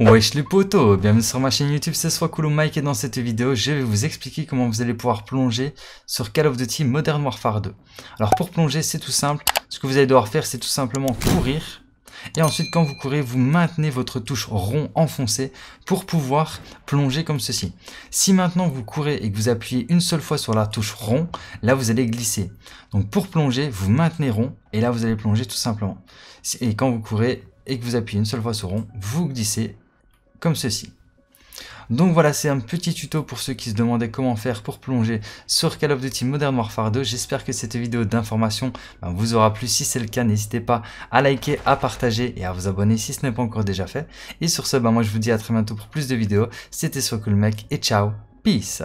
Wesh les potos, bienvenue sur ma chaîne YouTube, c'est soit Mike et dans cette vidéo je vais vous expliquer comment vous allez pouvoir plonger sur Call of Duty Modern Warfare 2. Alors pour plonger c'est tout simple, ce que vous allez devoir faire c'est tout simplement courir et ensuite quand vous courez vous maintenez votre touche rond enfoncée pour pouvoir plonger comme ceci. Si maintenant vous courez et que vous appuyez une seule fois sur la touche rond, là vous allez glisser. Donc pour plonger vous maintenez rond et là vous allez plonger tout simplement. Et quand vous courez et que vous appuyez une seule fois sur rond, vous glissez comme ceci. Donc voilà, c'est un petit tuto pour ceux qui se demandaient comment faire pour plonger sur Call of Duty Modern Warfare 2. J'espère que cette vidéo d'information ben, vous aura plu. Si c'est le cas, n'hésitez pas à liker, à partager et à vous abonner si ce n'est pas encore déjà fait. Et sur ce, ben, moi je vous dis à très bientôt pour plus de vidéos. C'était Socoolmech et ciao, peace